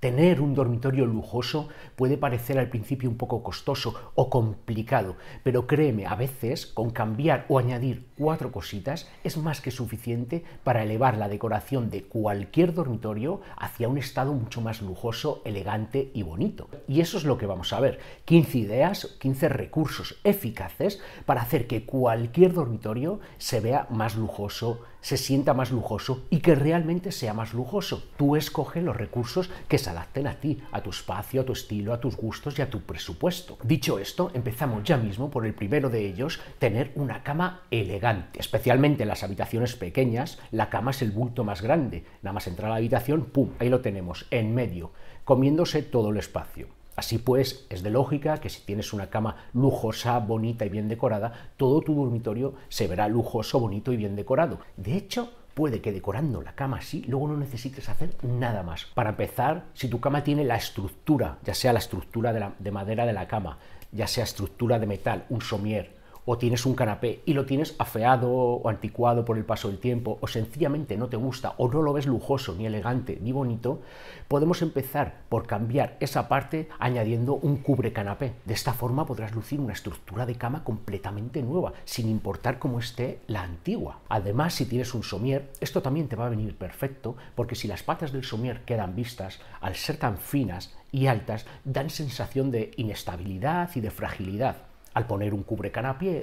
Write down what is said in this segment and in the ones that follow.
Tener un dormitorio lujoso puede parecer al principio un poco costoso o complicado, pero créeme, a veces con cambiar o añadir cuatro cositas es más que suficiente para elevar la decoración de cualquier dormitorio hacia un estado mucho más lujoso, elegante y bonito. Y eso es lo que vamos a ver. 15 ideas, 15 recursos eficaces para hacer que cualquier dormitorio se vea más lujoso, se sienta más lujoso y que realmente sea más lujoso. Tú escoge los recursos que se adapten a ti, a tu espacio, a tu estilo, a tus gustos y a tu presupuesto. Dicho esto, empezamos ya mismo por el primero de ellos, tener una cama elegante. Especialmente en las habitaciones pequeñas, la cama es el bulto más grande. Nada más entrar a la habitación, ¡pum! Ahí lo tenemos, en medio, comiéndose todo el espacio. Así pues, es de lógica que si tienes una cama lujosa, bonita y bien decorada, todo tu dormitorio se verá lujoso, bonito y bien decorado. De hecho, puede que decorando la cama así, luego no necesites hacer nada más. Para empezar, si tu cama tiene la estructura, ya sea la estructura de, de madera de la cama, ya sea estructura de metal, un somier, o tienes un canapé y lo tienes afeado o anticuado por el paso del tiempo, o sencillamente no te gusta, o no lo ves lujoso, ni elegante, ni bonito, podemos empezar por cambiar esa parte añadiendo un cubre canapé. De esta forma podrás lucir una estructura de cama completamente nueva, sin importar cómo esté la antigua. Además, si tienes un somier, esto también te va a venir perfecto, porque si las patas del somier quedan vistas, al ser tan finas y altas, dan sensación de inestabilidad y de fragilidad al poner un cubre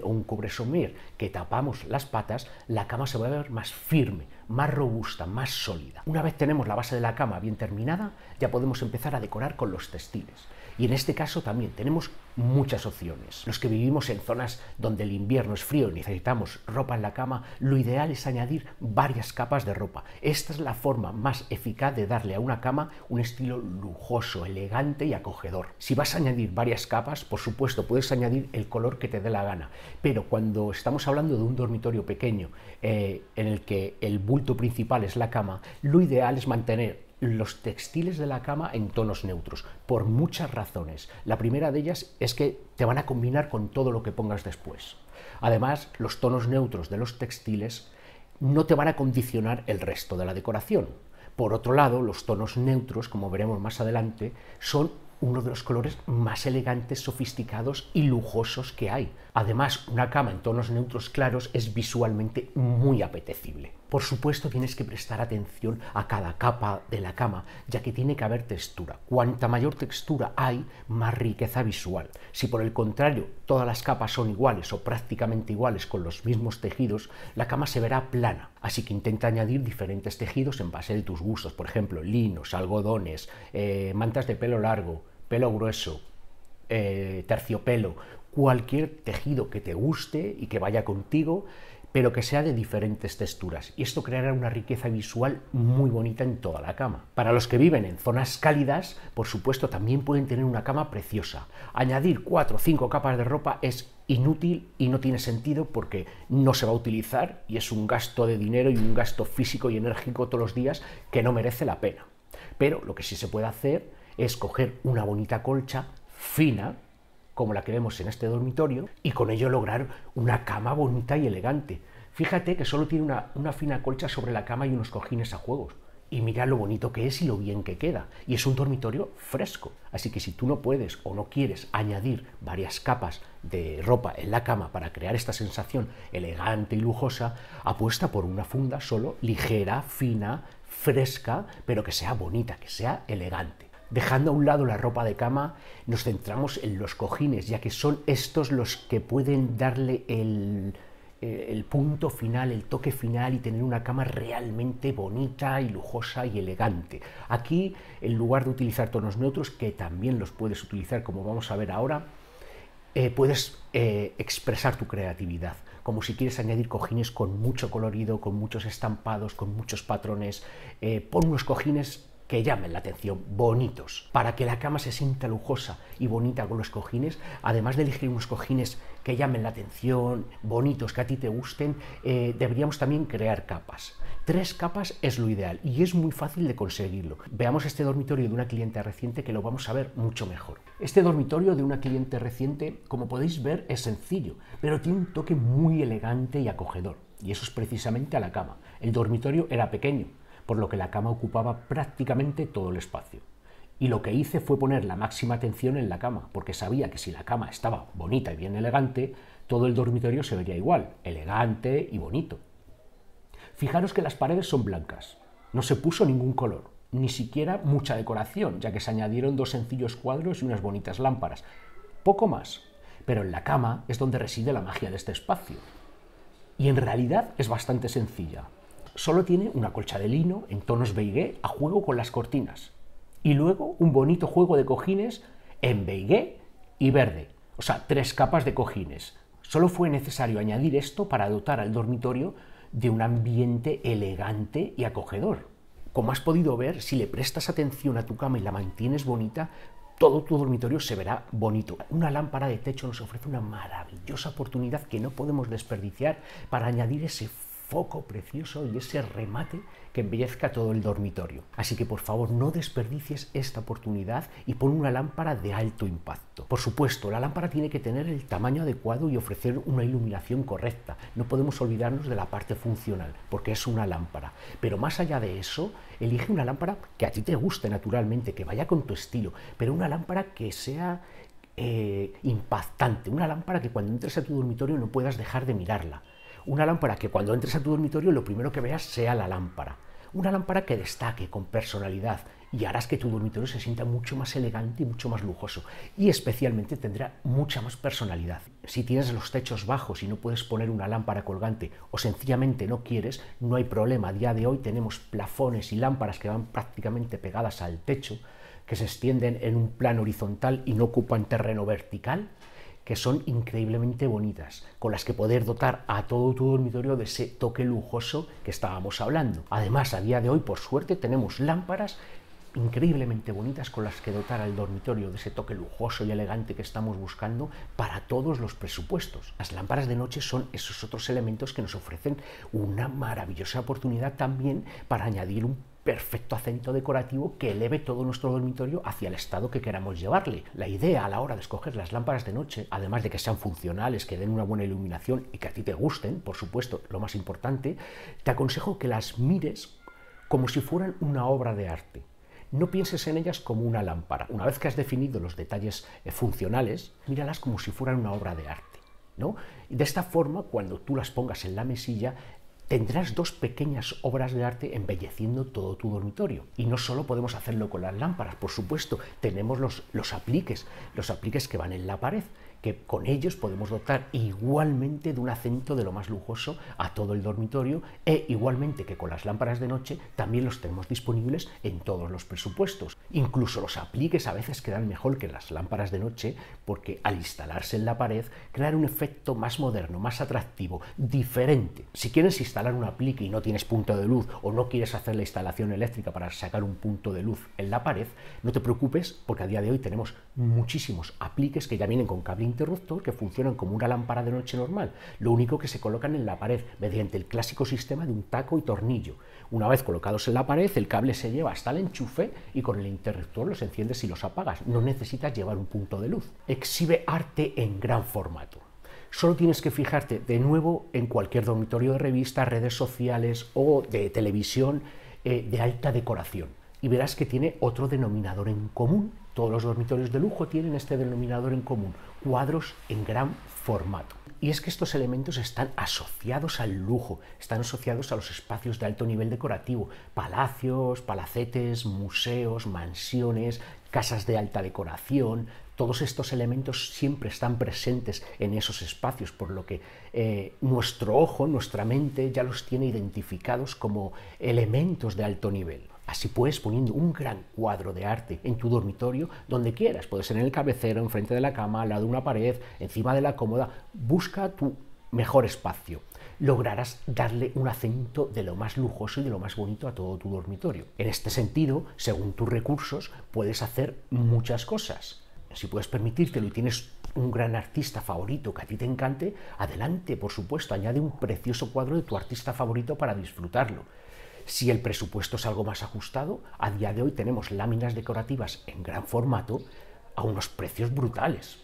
o un cubre somier que tapamos las patas, la cama se va a ver más firme, más robusta, más sólida. Una vez tenemos la base de la cama bien terminada, ya podemos empezar a decorar con los textiles. Y en este caso también tenemos muchas opciones. Los que vivimos en zonas donde el invierno es frío y necesitamos ropa en la cama, lo ideal es añadir varias capas de ropa. Esta es la forma más eficaz de darle a una cama un estilo lujoso, elegante y acogedor. Si vas a añadir varias capas, por supuesto, puedes añadir el color que te dé la gana, pero cuando estamos hablando de un dormitorio pequeño eh, en el que el bulto principal es la cama, lo ideal es mantener los textiles de la cama en tonos neutros, por muchas razones. La primera de ellas es que te van a combinar con todo lo que pongas después. Además, los tonos neutros de los textiles no te van a condicionar el resto de la decoración. Por otro lado, los tonos neutros, como veremos más adelante, son uno de los colores más elegantes, sofisticados y lujosos que hay. Además, una cama en tonos neutros claros es visualmente muy apetecible. Por supuesto, tienes que prestar atención a cada capa de la cama, ya que tiene que haber textura. Cuanta mayor textura hay, más riqueza visual. Si por el contrario todas las capas son iguales o prácticamente iguales con los mismos tejidos, la cama se verá plana. Así que intenta añadir diferentes tejidos en base a tus gustos, por ejemplo, linos, algodones, eh, mantas de pelo largo, pelo grueso, eh, terciopelo, cualquier tejido que te guste y que vaya contigo, pero que sea de diferentes texturas. Y esto creará una riqueza visual muy bonita en toda la cama. Para los que viven en zonas cálidas, por supuesto, también pueden tener una cama preciosa. Añadir cuatro o cinco capas de ropa es inútil y no tiene sentido porque no se va a utilizar y es un gasto de dinero y un gasto físico y enérgico todos los días que no merece la pena. Pero lo que sí se puede hacer es coger una bonita colcha fina, como la que vemos en este dormitorio, y con ello lograr una cama bonita y elegante. Fíjate que solo tiene una, una fina colcha sobre la cama y unos cojines a juegos. Y mira lo bonito que es y lo bien que queda. Y es un dormitorio fresco. Así que si tú no puedes o no quieres añadir varias capas de ropa en la cama para crear esta sensación elegante y lujosa, apuesta por una funda solo ligera, fina, fresca, pero que sea bonita, que sea elegante. Dejando a un lado la ropa de cama, nos centramos en los cojines, ya que son estos los que pueden darle eh, el, punto final, el toque final y tener una cama realmente bonita y lujosa y elegante. Aquí, en lugar de utilizar tonos neutros, que también los puedes utilizar como vamos a ver ahora, eh, puedes eh, expresar tu creatividad, como si quieres añadir cojines con mucho colorido, con muchos estampados, con muchos patrones. pon unos cojines que llamen la atención, bonitos, para que la cama se sienta lujosa y bonita con los cojines, además de elegir unos cojines que llamen la atención, bonitos, que a ti te gusten, eh, deberíamos también crear capas. Tres capas es lo ideal y es muy fácil de conseguirlo. Veamos este dormitorio de una cliente reciente que lo vamos a ver mucho mejor. Este dormitorio de una cliente reciente, como podéis ver, es sencillo, pero tiene un toque muy elegante y acogedor. Y eso es precisamente a la cama. El dormitorio era pequeño, por lo que la cama ocupaba prácticamente todo el espacio. Y lo que hice fue poner la máxima atención en la cama, porque sabía que si la cama estaba bonita y bien elegante, todo el dormitorio se vería igual, elegante y bonito. Fijaros que las paredes son blancas, no se puso ningún color, ni siquiera mucha decoración, ya que se añadieron dos sencillos cuadros y unas bonitas lámparas. Poco más, pero en la cama es donde reside la magia de este espacio. Y en realidad es bastante sencilla, solo tiene una colcha de lino en tonos beige a juego con las cortinas. Y luego un bonito juego de cojines en beige y verde. O sea, tres capas de cojines. Solo fue necesario añadir esto para dotar al dormitorio de un ambiente elegante y acogedor. Como has podido ver, si le prestas atención a tu cama y la mantienes bonita, todo tu dormitorio se verá bonito. Una lámpara de techo nos ofrece una maravillosa oportunidad que no podemos desperdiciar para añadir ese foco precioso y ese remate que embellezca todo el dormitorio. Así que por favor no desperdicies esta oportunidad y pon una lámpara de alto impacto. Por supuesto, la lámpara tiene que tener el tamaño adecuado y ofrecer una iluminación correcta. No podemos olvidarnos de la parte funcional, porque es una lámpara. Pero más allá de eso, elige una lámpara que a ti te guste naturalmente, que vaya con tu estilo, pero una lámpara que sea eh, impactante, una lámpara que cuando entres a tu dormitorio no puedas dejar de mirarla. Una lámpara que cuando entres a tu dormitorio lo primero que veas sea la lámpara. Una lámpara que destaque con personalidad y harás que tu dormitorio se sienta mucho más elegante y mucho más lujoso. Y especialmente tendrá mucha más personalidad. Si tienes los techos bajos y no puedes poner una lámpara colgante o sencillamente no quieres, no hay problema. A día de hoy tenemos plafones y lámparas que van prácticamente pegadas al techo, que se extienden en un plano horizontal y no ocupan terreno vertical que son increíblemente bonitas, con las que poder dotar a todo tu dormitorio de ese toque lujoso que estábamos hablando. Además, a día de hoy, por suerte, tenemos lámparas increíblemente bonitas con las que dotar al dormitorio de ese toque lujoso y elegante que estamos buscando para todos los presupuestos. Las lámparas de noche son esos otros elementos que nos ofrecen una maravillosa oportunidad también para añadir un perfecto acento decorativo que eleve todo nuestro dormitorio hacia el estado que queramos llevarle. La idea a la hora de escoger las lámparas de noche, además de que sean funcionales, que den una buena iluminación y que a ti te gusten, por supuesto, lo más importante, te aconsejo que las mires como si fueran una obra de arte. No pienses en ellas como una lámpara. Una vez que has definido los detalles eh, funcionales, míralas como si fueran una obra de arte. ¿no? de esta forma, cuando tú las pongas en la mesilla, tendrás dos pequeñas obras de arte embelleciendo todo tu dormitorio. Y no solo podemos hacerlo con las lámparas, por supuesto, tenemos los, los apliques, los apliques que van en la pared que con ellos podemos dotar igualmente de un acento de lo más lujoso a todo el dormitorio e igualmente que con las lámparas de noche también los tenemos disponibles en todos los presupuestos. Incluso los apliques a veces quedan mejor que las lámparas de noche porque al instalarse en la pared crean un efecto más moderno, más atractivo, diferente. Si quieres instalar un aplique y no tienes punto de luz o no quieres hacer la instalación eléctrica para sacar un punto de luz en la pared, no te preocupes porque a día de hoy tenemos muchísimos apliques que ya vienen con cable interruptor que funcionan como una lámpara de noche normal, lo único que se colocan en la pared mediante el clásico sistema de un taco y tornillo. Una vez colocados en la pared, el cable se lleva hasta el enchufe y con el interruptor los enciendes y los apagas. No necesitas llevar un punto de luz. Exhibe arte en gran formato. Solo tienes que fijarte de nuevo en cualquier dormitorio de revistas, redes sociales o de televisión eh, de alta decoración y verás que tiene otro denominador en común. Todos los dormitorios de lujo tienen este denominador en común cuadros en gran formato. Y es que estos elementos están asociados al lujo, están asociados a los espacios de alto nivel decorativo, palacios, palacetes, museos, mansiones, casas de alta decoración, todos estos elementos siempre están presentes en esos espacios, por lo que eh, nuestro ojo, nuestra mente ya los tiene identificados como elementos de alto nivel. Así pues, poniendo un gran cuadro de arte en tu dormitorio, donde quieras, Puedes ser en el cabecero, enfrente de la cama, al lado de una pared, encima de la cómoda, busca tu mejor espacio. Lograrás darle un acento de lo más lujoso y de lo más bonito a todo tu dormitorio. En este sentido, según tus recursos, puedes hacer muchas cosas. Si puedes permitírtelo y tienes un gran artista favorito que a ti te encante, adelante, por supuesto, añade un precioso cuadro de tu artista favorito para disfrutarlo si el presupuesto es algo más ajustado, a día de hoy tenemos láminas decorativas en gran formato a unos precios brutales.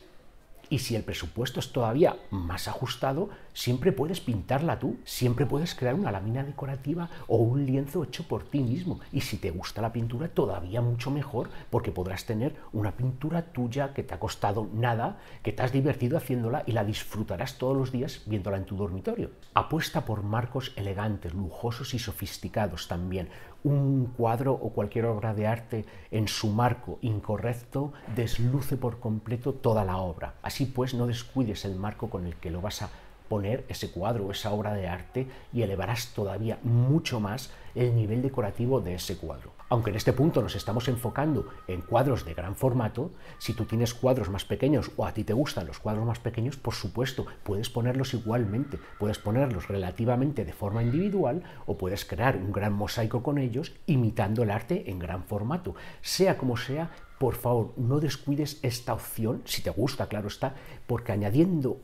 Y si el presupuesto es todavía más ajustado, Siempre puedes pintarla tú, siempre puedes crear una lámina decorativa o un lienzo hecho por ti mismo. Y si te gusta la pintura, todavía mucho mejor, porque podrás tener una pintura tuya que te ha costado nada, que te has divertido haciéndola y la disfrutarás todos los días viéndola en tu dormitorio. Apuesta por marcos elegantes, lujosos y sofisticados también. Un cuadro o cualquier obra de arte en su marco incorrecto desluce por completo toda la obra. Así pues, no descuides el marco con el que lo vas a poner ese cuadro, esa obra de arte y elevarás todavía mucho más el nivel decorativo de ese cuadro. Aunque en este punto nos estamos enfocando en cuadros de gran formato, si tú tienes cuadros más pequeños o a ti te gustan los cuadros más pequeños, por supuesto, puedes ponerlos igualmente, puedes ponerlos relativamente de forma individual o puedes crear un gran mosaico con ellos imitando el arte en gran formato. Sea como sea, por favor, no descuides esta opción, si te gusta, claro está, porque añadiendo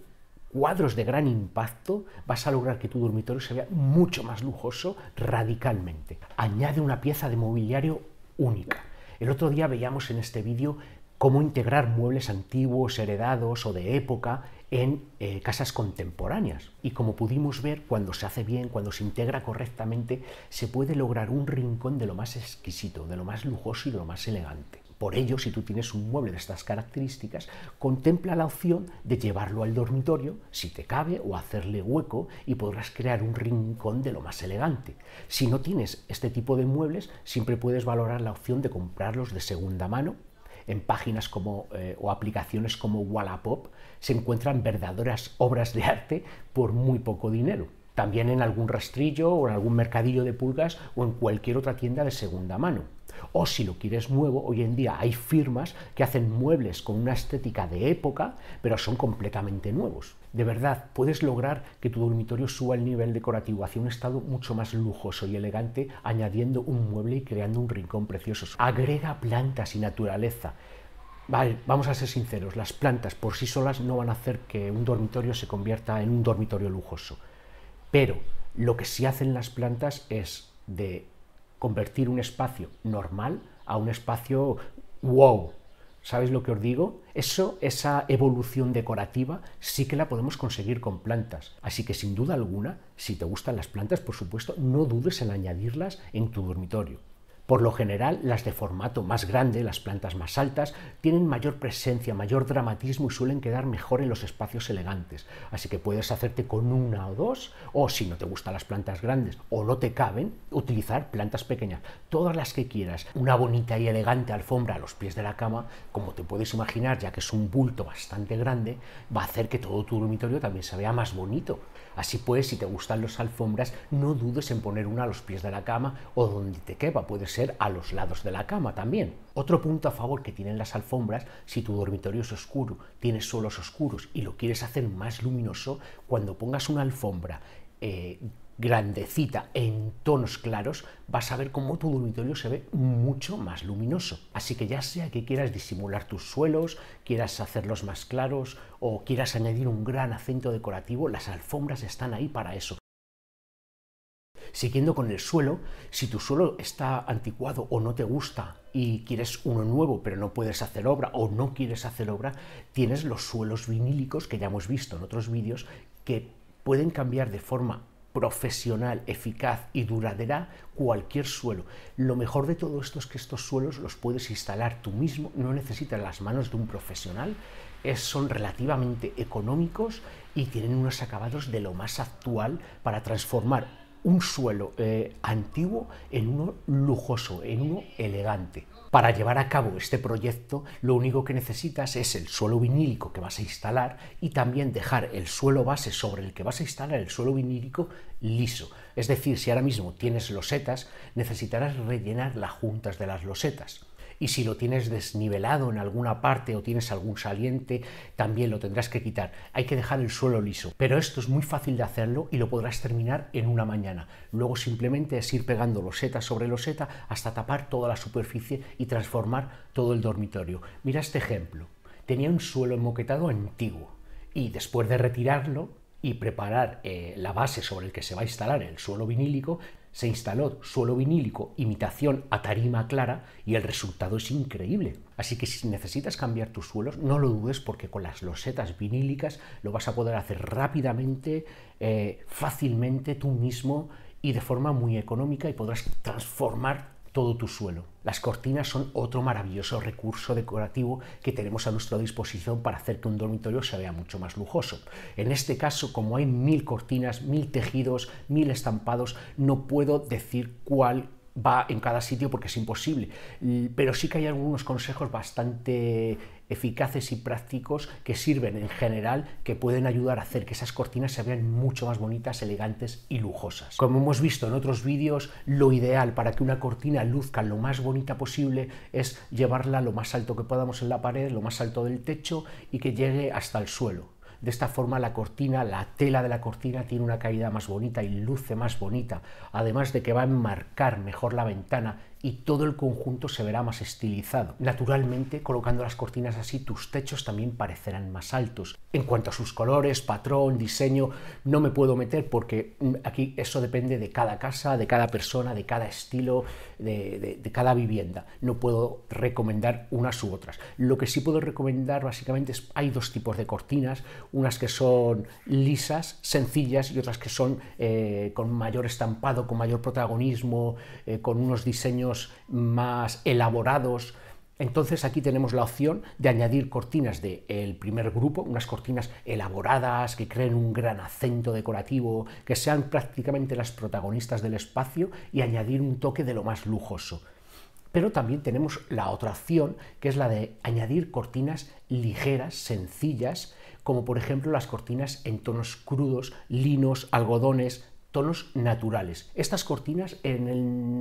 cuadros de gran impacto, vas a lograr que tu dormitorio se vea mucho más lujoso radicalmente. Añade una pieza de mobiliario única. El otro día veíamos en este vídeo cómo integrar muebles antiguos, heredados o de época en eh, casas contemporáneas. Y como pudimos ver, cuando se hace bien, cuando se integra correctamente, se puede lograr un rincón de lo más exquisito, de lo más lujoso y de lo más elegante. Por ello, si tú tienes un mueble de estas características, contempla la opción de llevarlo al dormitorio, si te cabe, o hacerle hueco y podrás crear un rincón de lo más elegante. Si no tienes este tipo de muebles, siempre puedes valorar la opción de comprarlos de segunda mano en páginas como, eh, o aplicaciones como Wallapop se encuentran verdaderas obras de arte por muy poco dinero también en algún rastrillo o en algún mercadillo de pulgas o en cualquier otra tienda de segunda mano. O si lo quieres nuevo, hoy en día hay firmas que hacen muebles con una estética de época, pero son completamente nuevos. De verdad, puedes lograr que tu dormitorio suba el nivel decorativo hacia un estado mucho más lujoso y elegante, añadiendo un mueble y creando un rincón precioso. Agrega plantas y naturaleza. Vale, vamos a ser sinceros, las plantas por sí solas no van a hacer que un dormitorio se convierta en un dormitorio lujoso pero lo que sí hacen las plantas es de convertir un espacio normal a un espacio wow. ¿Sabéis lo que os digo? Eso, esa evolución decorativa, sí que la podemos conseguir con plantas. Así que sin duda alguna, si te gustan las plantas, por supuesto, no dudes en añadirlas en tu dormitorio. Por lo general, las de formato más grande, las plantas más altas, tienen mayor presencia, mayor dramatismo y suelen quedar mejor en los espacios elegantes. Así que puedes hacerte con una o dos, o si no te gustan las plantas grandes o no te caben, utilizar plantas pequeñas, todas las que quieras. Una bonita y elegante alfombra a los pies de la cama, como te puedes imaginar, ya que es un bulto bastante grande, va a hacer que todo tu dormitorio también se vea más bonito. Así pues, si te gustan las alfombras, no dudes en poner una a los pies de la cama o donde te quepa, puede ser a los lados de la cama también. Otro punto a favor que tienen las alfombras, si tu dormitorio es oscuro, tienes suelos oscuros y lo quieres hacer más luminoso, cuando pongas una alfombra eh, grandecita en tonos claros, vas a ver cómo tu dormitorio se ve mucho más luminoso. Así que ya sea que quieras disimular tus suelos, quieras hacerlos más claros o quieras añadir un gran acento decorativo, las alfombras están ahí para eso. Siguiendo con el suelo, si tu suelo está anticuado o no te gusta y quieres uno nuevo pero no puedes hacer obra o no quieres hacer obra, tienes los suelos vinílicos que ya hemos visto en otros vídeos que pueden cambiar de forma profesional, eficaz y duradera cualquier suelo. Lo mejor de todo esto es que estos suelos los puedes instalar tú mismo, no necesitas las manos de un profesional, son relativamente económicos y tienen unos acabados de lo más actual para transformar un suelo eh, antiguo en uno lujoso, en uno elegante. Para llevar a cabo este proyecto, lo único que necesitas es el suelo vinílico que vas a instalar y también dejar el suelo base sobre el que vas a instalar el suelo vinílico liso. Es decir, si ahora mismo tienes losetas, necesitarás rellenar las juntas de las losetas y si lo tienes desnivelado en alguna parte o tienes algún saliente, también lo tendrás que quitar. Hay que dejar el suelo liso. Pero esto es muy fácil de hacerlo y lo podrás terminar en una mañana. Luego simplemente es ir pegando loseta sobre loseta hasta tapar toda la superficie y transformar todo el dormitorio. Mira este ejemplo. Tenía un suelo enmoquetado antiguo y después de retirarlo, y preparar eh, la base sobre el que se va a instalar el suelo vinílico, se instaló suelo vinílico, imitación a tarima clara y el resultado es increíble. Así que si necesitas cambiar tus suelos, no lo dudes porque con las losetas vinílicas lo vas a poder hacer rápidamente, eh, fácilmente tú mismo y de forma muy económica y podrás transformar todo tu suelo. Las cortinas son otro maravilloso recurso decorativo que tenemos a nuestra disposición para hacer que un dormitorio se vea mucho más lujoso. En este caso, como hay mil cortinas, mil tejidos, mil estampados, no puedo decir cuál va en cada sitio porque es imposible. Pero sí que hay algunos consejos bastante eficaces y prácticos que sirven en general, que pueden ayudar a hacer que esas cortinas se vean mucho más bonitas, elegantes y lujosas. Como hemos visto en otros vídeos, lo ideal para que una cortina luzca lo más bonita posible es llevarla lo más alto que podamos en la pared, lo más alto del techo y que llegue hasta el suelo. De esta forma la cortina, la tela de la cortina tiene una caída más bonita y luce más bonita, además de que va a enmarcar mejor la ventana y todo el conjunto se verá más estilizado. Naturalmente, colocando las cortinas así, tus techos también parecerán más altos. En cuanto a sus colores, patrón, diseño, no me puedo meter porque mm, aquí eso depende de cada casa, de cada persona, de cada estilo, de, cada vivienda. No puedo recomendar unas u otras. Lo que sí puedo recomendar básicamente es, hay dos tipos de cortinas, unas que son lisas, sencillas y otras que son eh, con mayor estampado, con mayor protagonismo, eh, con unos diseños más elaborados. Entonces aquí tenemos la opción de añadir cortinas del el primer grupo, unas cortinas elaboradas que creen un gran acento decorativo, que sean prácticamente las protagonistas del espacio y añadir un toque de lo más lujoso. Pero también tenemos la otra opción, que es la de añadir cortinas ligeras, sencillas, como por ejemplo las cortinas en tonos crudos, linos, algodones, tonos naturales. Estas cortinas en el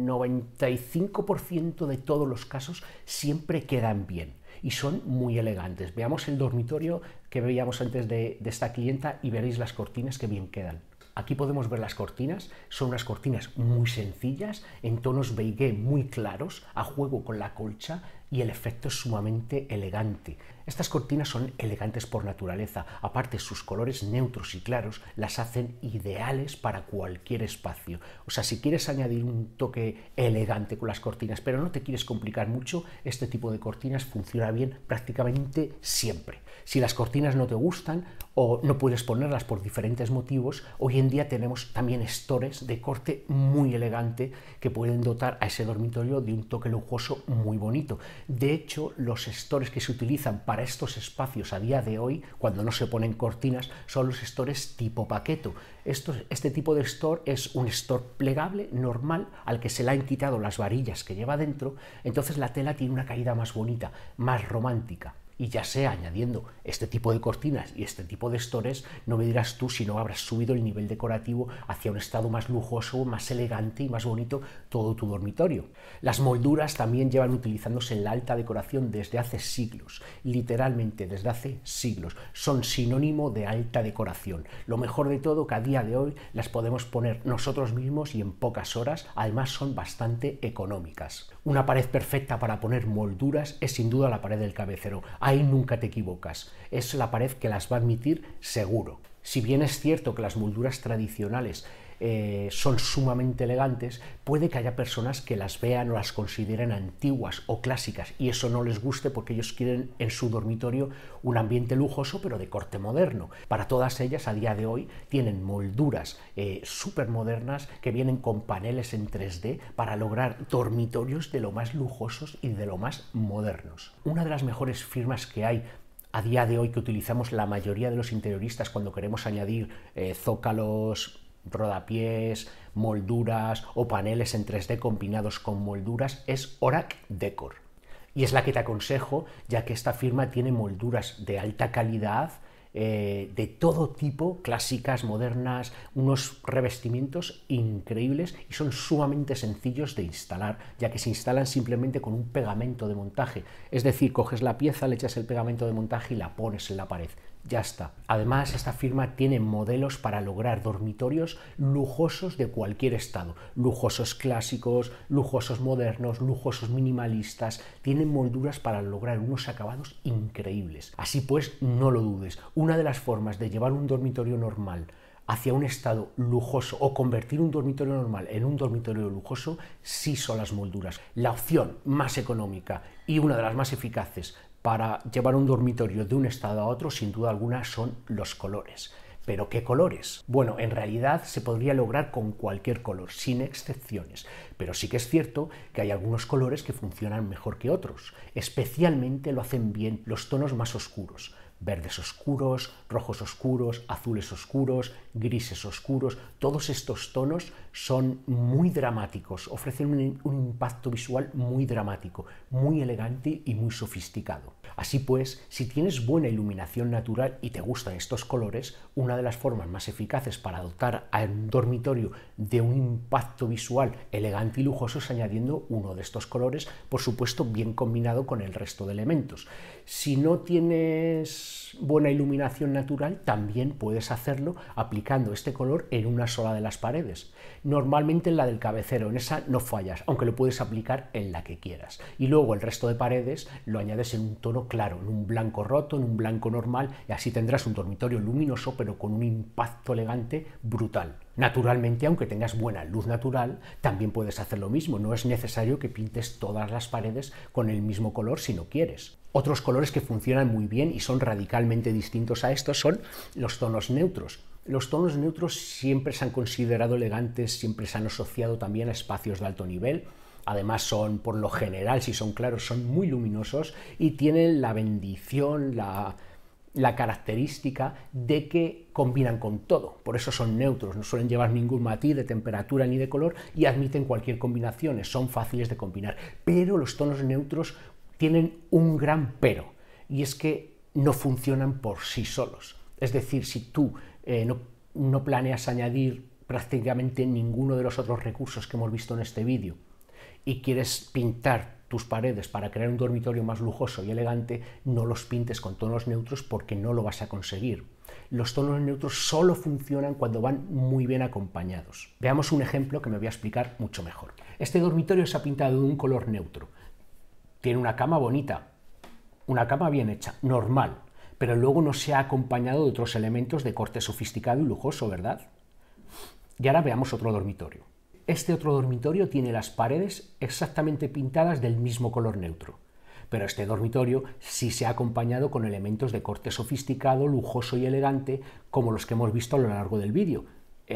95% de todos los casos siempre quedan bien y son muy elegantes. Veamos el dormitorio que veíamos antes de, esta clienta y veréis las cortinas que bien quedan. Aquí podemos ver las cortinas, son unas cortinas muy sencillas, en tonos beige muy claros, a juego con la colcha, y el efecto es sumamente elegante. Estas cortinas son elegantes por naturaleza, aparte sus colores neutros y claros las hacen ideales para cualquier espacio. O sea, si quieres añadir un toque elegante con las cortinas, pero no te quieres complicar mucho, este tipo de cortinas funciona bien prácticamente siempre. Si las cortinas no te gustan o no puedes ponerlas por diferentes motivos, hoy en día tenemos también stores de corte muy elegante que pueden dotar a ese dormitorio de un toque lujoso muy bonito. De hecho, los estores que se utilizan para estos espacios a día de hoy, cuando no se ponen cortinas, son los estores tipo paqueto. este tipo de store es un store plegable, normal, al que se le han quitado las varillas que lleva dentro, entonces la tela tiene una caída más bonita, más romántica y ya sea añadiendo este tipo de cortinas y este tipo de stores, no me dirás tú si no habrás subido el nivel decorativo hacia un estado más lujoso, más elegante y más bonito todo tu dormitorio. Las molduras también llevan utilizándose en la alta decoración desde hace siglos, literalmente desde hace siglos. Son sinónimo de alta decoración. Lo mejor de todo que a día de hoy las podemos poner nosotros mismos y en pocas horas, además son bastante económicas. Una pared perfecta para poner molduras es sin duda la pared del cabecero. Ahí nunca te equivocas. Es la pared que las va a admitir seguro. Si bien es cierto que las molduras tradicionales eh, son sumamente elegantes, puede que haya personas que las vean o las consideren antiguas o clásicas y eso no les guste porque ellos quieren en su dormitorio un ambiente lujoso pero de corte moderno. Para todas ellas a día de hoy tienen molduras eh, súper modernas que vienen con paneles en 3D para lograr dormitorios de lo más lujosos y de lo más modernos. Una de las mejores firmas que hay a día de hoy que utilizamos la mayoría de los interioristas cuando queremos añadir eh, zócalos rodapiés, molduras o paneles en 3D combinados con molduras es Orac Decor. Y es la que te aconsejo, ya que esta firma tiene molduras de alta calidad eh, de todo tipo, clásicas, modernas, unos revestimientos increíbles y son sumamente sencillos de instalar, ya que se instalan simplemente con un pegamento de montaje. Es decir, coges la pieza, le echas el pegamento de montaje y la pones en la pared. Ya está. Además, esta firma tiene modelos para lograr dormitorios lujosos de cualquier estado. Lujosos clásicos, lujosos modernos, lujosos minimalistas. Tienen molduras para lograr unos acabados increíbles. Así pues, no lo dudes una de las formas de llevar un dormitorio normal hacia un estado lujoso o convertir un dormitorio normal en un dormitorio lujoso sí son las molduras. La opción más económica y una de las más eficaces para llevar un dormitorio de un estado a otro sin duda alguna son los colores. Pero ¿qué colores? Bueno, en realidad se podría lograr con cualquier color, sin excepciones. Pero sí que es cierto que hay algunos colores que funcionan mejor que otros. Especialmente lo hacen bien los tonos más oscuros verdes oscuros, rojos oscuros, azules oscuros, grises oscuros, todos estos tonos son muy dramáticos, ofrecen un, impacto visual muy dramático, muy elegante y muy sofisticado. Así pues, si tienes buena iluminación natural y te gustan estos colores, una de las formas más eficaces para dotar a un dormitorio de un impacto visual elegante y lujoso es añadiendo uno de estos colores, por supuesto bien combinado con el resto de elementos. Si no tienes buena iluminación natural, también puedes hacerlo aplicando este color en una sola de las paredes normalmente en la del cabecero, en esa no fallas, aunque lo puedes aplicar en la que quieras. Y luego el resto de paredes lo añades en un tono claro, en un blanco roto, en un blanco normal, y así tendrás un dormitorio luminoso pero con un impacto elegante brutal. Naturalmente, aunque tengas buena luz natural, también puedes hacer lo mismo. No es necesario que pintes todas las paredes con el mismo color si no quieres. Otros colores que funcionan muy bien y son radicalmente distintos a estos son los tonos neutros. Los tonos neutros siempre se han considerado elegantes, siempre se han asociado también a espacios de alto nivel. Además son, por lo general, si son claros, son muy luminosos y tienen la bendición, la, la característica de que combinan con todo. Por eso son neutros, no suelen llevar ningún matiz de temperatura ni de color y admiten cualquier combinación, son fáciles de combinar. Pero los tonos neutros tienen un gran pero, y es que no funcionan por sí solos. Es decir, si tú eh, no, no planeas añadir prácticamente ninguno de los otros recursos que hemos visto en este vídeo y quieres pintar tus paredes para crear un dormitorio más lujoso y elegante, no los pintes con tonos neutros porque no lo vas a conseguir. Los tonos neutros solo funcionan cuando van muy bien acompañados. Veamos un ejemplo que me voy a explicar mucho mejor. Este dormitorio se ha pintado de un color neutro. Tiene una cama bonita, una cama bien hecha, normal, pero luego no se ha acompañado de otros elementos de corte sofisticado y lujoso, ¿verdad? Y ahora veamos otro dormitorio. Este otro dormitorio tiene las paredes exactamente pintadas del mismo color neutro, pero este dormitorio sí se ha acompañado con elementos de corte sofisticado, lujoso y elegante, como los que hemos visto a lo largo del vídeo,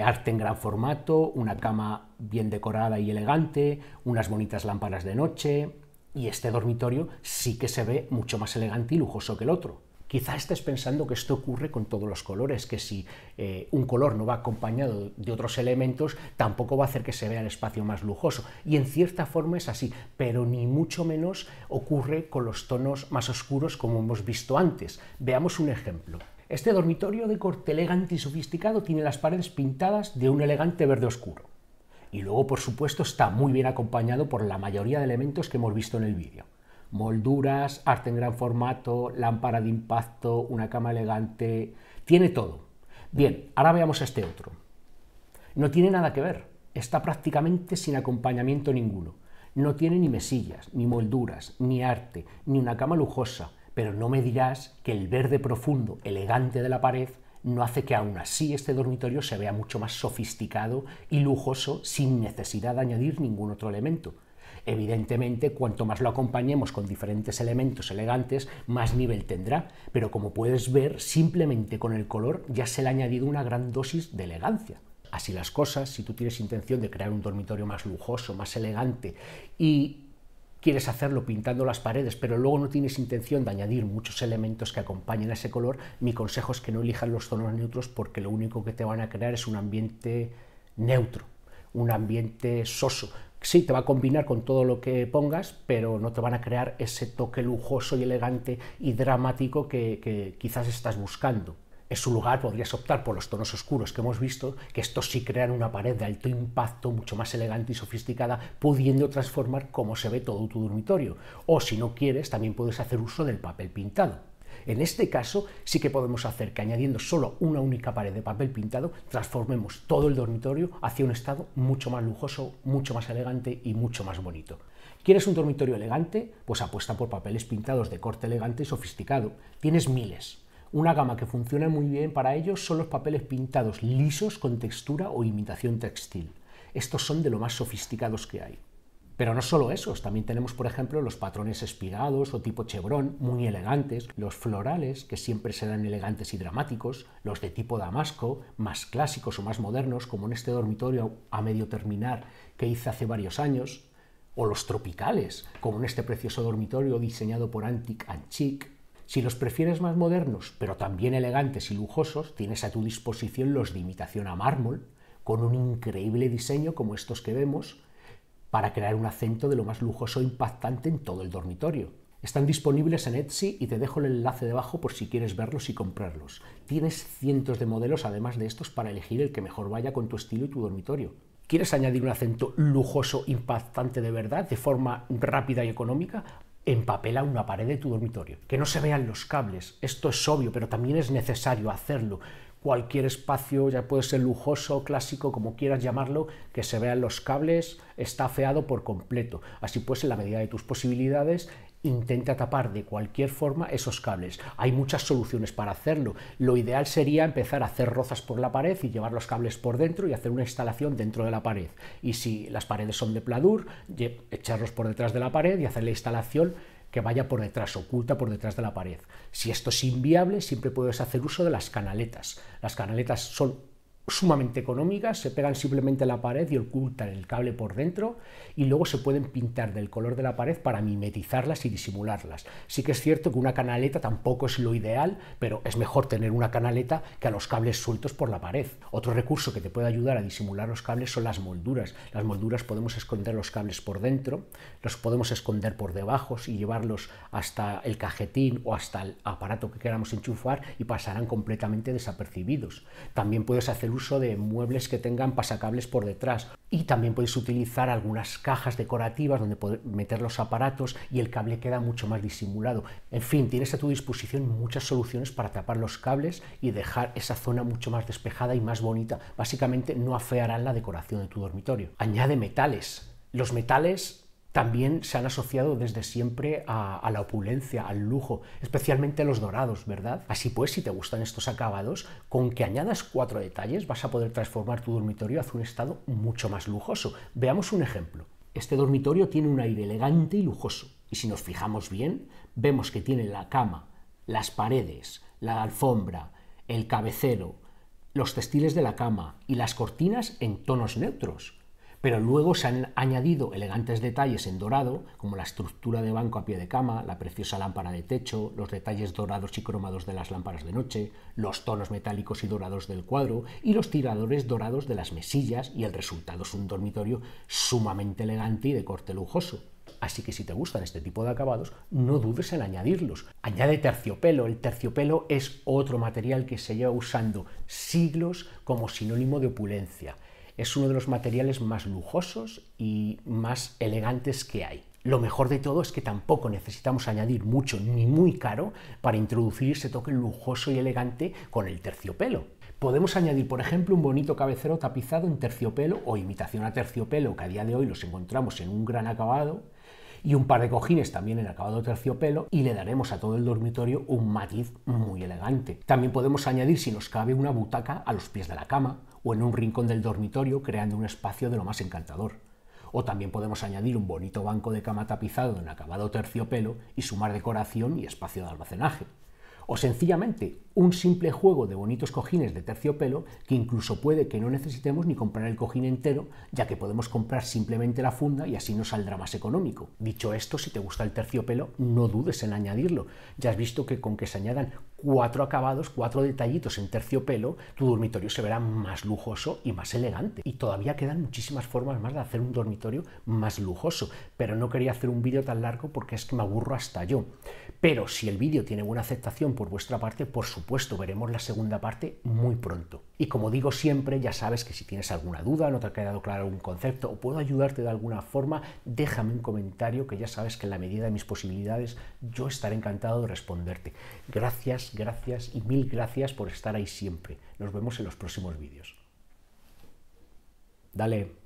arte en gran formato, una cama bien decorada y elegante, unas bonitas lámparas de noche, y este dormitorio sí que se ve mucho más elegante y lujoso que el otro. Quizá estés pensando que esto ocurre con todos los colores, que si eh, un color no va acompañado de otros elementos, tampoco va a hacer que se vea el espacio más lujoso. Y en cierta forma es así, pero ni mucho menos ocurre con los tonos más oscuros como hemos visto antes. Veamos un ejemplo. Este dormitorio de corte elegante y sofisticado tiene las paredes pintadas de un elegante verde oscuro. Y luego, por supuesto, está muy bien acompañado por la mayoría de elementos que hemos visto en el vídeo molduras, arte en gran formato, lámpara de impacto, una cama elegante, tiene todo. Bien, ahora veamos este otro. No tiene nada que ver, está prácticamente sin acompañamiento ninguno. No tiene ni mesillas, ni molduras, ni arte, ni una cama lujosa, pero no me dirás que el verde profundo, elegante de la pared, no hace que aún así este dormitorio se vea mucho más sofisticado y lujoso sin necesidad de añadir ningún otro elemento. Evidentemente, cuanto más lo acompañemos con diferentes elementos elegantes, más nivel tendrá, pero como puedes ver, simplemente con el color ya se le ha añadido una gran dosis de elegancia. Así las cosas, si tú tienes intención de crear un dormitorio más lujoso, más elegante y quieres hacerlo pintando las paredes, pero luego no tienes intención de añadir muchos elementos que acompañen a ese color, mi consejo es que no elijas los tonos neutros porque lo único que te van a crear es un ambiente neutro, un ambiente soso, sí, te va a combinar con todo lo que pongas, pero no te van a crear ese toque lujoso y elegante y dramático que, quizás estás buscando. En su lugar podrías optar por los tonos oscuros que hemos visto, que estos sí crean una pared de alto impacto, mucho más elegante y sofisticada, pudiendo transformar cómo se ve todo tu dormitorio. O si no quieres, también puedes hacer uso del papel pintado. En este caso sí que podemos hacer que añadiendo solo una única pared de papel pintado transformemos todo el dormitorio hacia un estado mucho más lujoso, mucho más elegante y mucho más bonito. ¿Quieres un dormitorio elegante? Pues apuesta por papeles pintados de corte elegante y sofisticado. Tienes miles. Una gama que funciona muy bien para ellos son los papeles pintados lisos con textura o imitación textil. Estos son de lo más sofisticados que hay. Pero no solo esos, también tenemos, por ejemplo, los patrones espigados o tipo chevron, muy elegantes, los florales, que siempre serán elegantes y dramáticos, los de tipo damasco, más clásicos o más modernos, como en este dormitorio a medio terminar que hice hace varios años, o los tropicales, como en este precioso dormitorio diseñado por Antique and Chic. Si los prefieres más modernos, pero también elegantes y lujosos, tienes a tu disposición los de imitación a mármol, con un increíble diseño como estos que vemos, para crear un acento de lo más lujoso e impactante en todo el dormitorio. Están disponibles en Etsy y te dejo el enlace debajo por si quieres verlos y comprarlos. Tienes cientos de modelos además de estos para elegir el que mejor vaya con tu estilo y tu dormitorio. ¿Quieres añadir un acento lujoso, impactante de verdad, de forma rápida y económica? Empapela una pared de tu dormitorio. Que no se vean los cables. Esto es obvio, pero también es necesario hacerlo cualquier espacio, ya puede ser lujoso, clásico, como quieras llamarlo, que se vean los cables, está afeado por completo. Así pues, en la medida de tus posibilidades, intenta tapar de cualquier forma esos cables. Hay muchas soluciones para hacerlo. Lo ideal sería empezar a hacer rozas por la pared y llevar los cables por dentro y hacer una instalación dentro de la pared. Y si las paredes son de pladur, echarlos por detrás de la pared y hacer la instalación que vaya por detrás, oculta por detrás de la pared. Si esto es inviable, siempre puedes hacer uso de las canaletas. Las canaletas son sumamente económicas, se pegan simplemente a la pared y ocultan el cable por dentro y luego se pueden pintar del color de la pared para mimetizarlas y disimularlas. Sí que es cierto que una canaleta tampoco es lo ideal, pero es mejor tener una canaleta que a los cables sueltos por la pared. Otro recurso que te puede ayudar a disimular los cables son las molduras. Las molduras podemos esconder los cables por dentro, los podemos esconder por debajo y llevarlos hasta el cajetín o hasta el aparato que queramos enchufar y pasarán completamente desapercibidos. También puedes hacer uso de muebles que tengan pasacables por detrás. Y también puedes utilizar algunas cajas decorativas donde poder meter los aparatos y el cable queda mucho más disimulado. En fin, tienes a tu disposición muchas soluciones para tapar los cables y dejar esa zona mucho más despejada y más bonita. Básicamente no afearán la decoración de tu dormitorio. Añade metales. Los metales también se han asociado desde siempre a, la opulencia, al lujo, especialmente los dorados, ¿verdad? Así pues, si te gustan estos acabados, con que añadas cuatro detalles vas a poder transformar tu dormitorio hacia un estado mucho más lujoso. Veamos un ejemplo. Este dormitorio tiene un aire elegante y lujoso, y si nos fijamos bien, vemos que tiene la cama, las paredes, la alfombra, el cabecero, los textiles de la cama y las cortinas en tonos neutros pero luego se han añadido elegantes detalles en dorado, como la estructura de banco a pie de cama, la preciosa lámpara de techo, los detalles dorados y cromados de las lámparas de noche, los tonos metálicos y dorados del cuadro y los tiradores dorados de las mesillas y el resultado es un dormitorio sumamente elegante y de corte lujoso. Así que si te gustan este tipo de acabados, no dudes en añadirlos. Añade terciopelo. El terciopelo es otro material que se lleva usando siglos como sinónimo de opulencia es uno de los materiales más lujosos y más elegantes que hay. Lo mejor de todo es que tampoco necesitamos añadir mucho ni muy caro para introducir ese toque lujoso y elegante con el terciopelo. Podemos añadir, por ejemplo, un bonito cabecero tapizado en terciopelo o imitación a terciopelo, que a día de hoy los encontramos en un gran acabado, y un par de cojines también en acabado terciopelo y le daremos a todo el dormitorio un matiz muy elegante. También podemos añadir, si nos cabe, una butaca a los pies de la cama o en un rincón del dormitorio creando un espacio de lo más encantador. O también podemos añadir un bonito banco de cama tapizado en acabado terciopelo y sumar decoración y espacio de almacenaje. O sencillamente un simple juego de bonitos cojines de terciopelo que incluso puede que no necesitemos ni comprar el cojín entero, ya que podemos comprar simplemente la funda y así nos saldrá más económico. Dicho esto, si te gusta el terciopelo, no dudes en añadirlo. Ya has visto que con que se añadan cuatro acabados, cuatro detallitos en terciopelo, tu dormitorio se verá más lujoso y más elegante. Y todavía quedan muchísimas formas más de hacer un dormitorio más lujoso, pero no quería hacer un vídeo tan largo porque es que me aburro hasta yo. Pero si el vídeo tiene buena aceptación por vuestra parte, por supuesto, veremos la segunda parte muy pronto. Y como digo siempre, ya sabes que si tienes alguna duda, no te ha quedado claro algún concepto o puedo ayudarte de alguna forma, déjame un comentario que ya sabes que en la medida de mis posibilidades yo estaré encantado de responderte. Gracias gracias, y mil gracias por estar ahí siempre. Nos vemos en los próximos vídeos. Dale.